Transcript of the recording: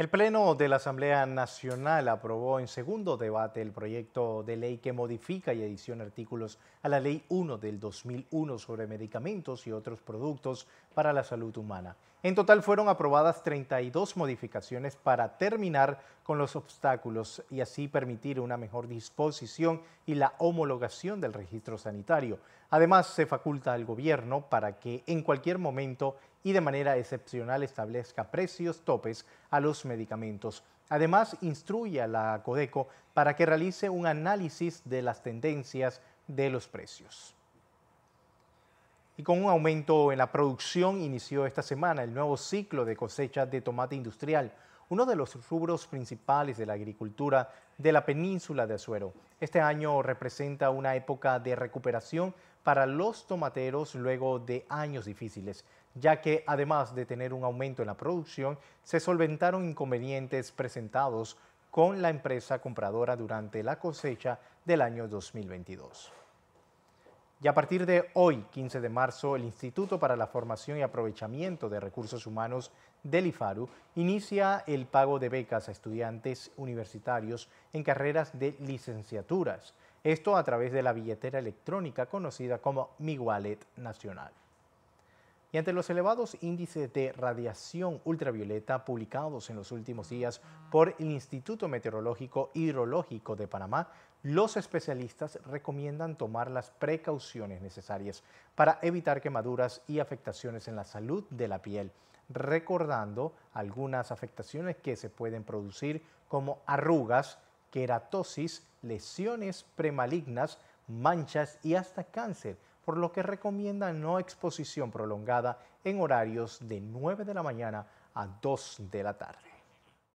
El Pleno de la Asamblea Nacional aprobó en segundo debate el proyecto de ley que modifica y adiciona artículos a la Ley 1 del 2001 sobre medicamentos y otros productos para la salud humana. En total fueron aprobadas 32 modificaciones para terminar con los obstáculos y así permitir una mejor disposición y la homologación del registro sanitario. Además, se faculta al gobierno para que en cualquier momento y de manera excepcional establezca precios topes a los medicamentos. Además, instruye a la Codeco para que realice un análisis de las tendencias de los precios. Y con un aumento en la producción inició esta semana el nuevo ciclo de cosecha de tomate industrial, uno de los rubros principales de la agricultura de la península de Azuero. Este año representa una época de recuperación para los tomateros luego de años difíciles ya que además de tener un aumento en la producción, se solventaron inconvenientes presentados con la empresa compradora durante la cosecha del año 2022. Y a partir de hoy, 15 de marzo, el Instituto para la Formación y Aprovechamiento de Recursos Humanos del IFARU inicia el pago de becas a estudiantes universitarios en carreras de licenciaturas. Esto a través de la billetera electrónica conocida como Mi Wallet Nacional. Y ante los elevados índices de radiación ultravioleta publicados en los últimos días por el Instituto Meteorológico Hidrológico de Panamá, los especialistas recomiendan tomar las precauciones necesarias para evitar quemaduras y afectaciones en la salud de la piel, recordando algunas afectaciones que se pueden producir como arrugas, queratosis, lesiones premalignas, manchas y hasta cáncer por lo que recomienda no exposición prolongada en horarios de 9 de la mañana a 2 de la tarde.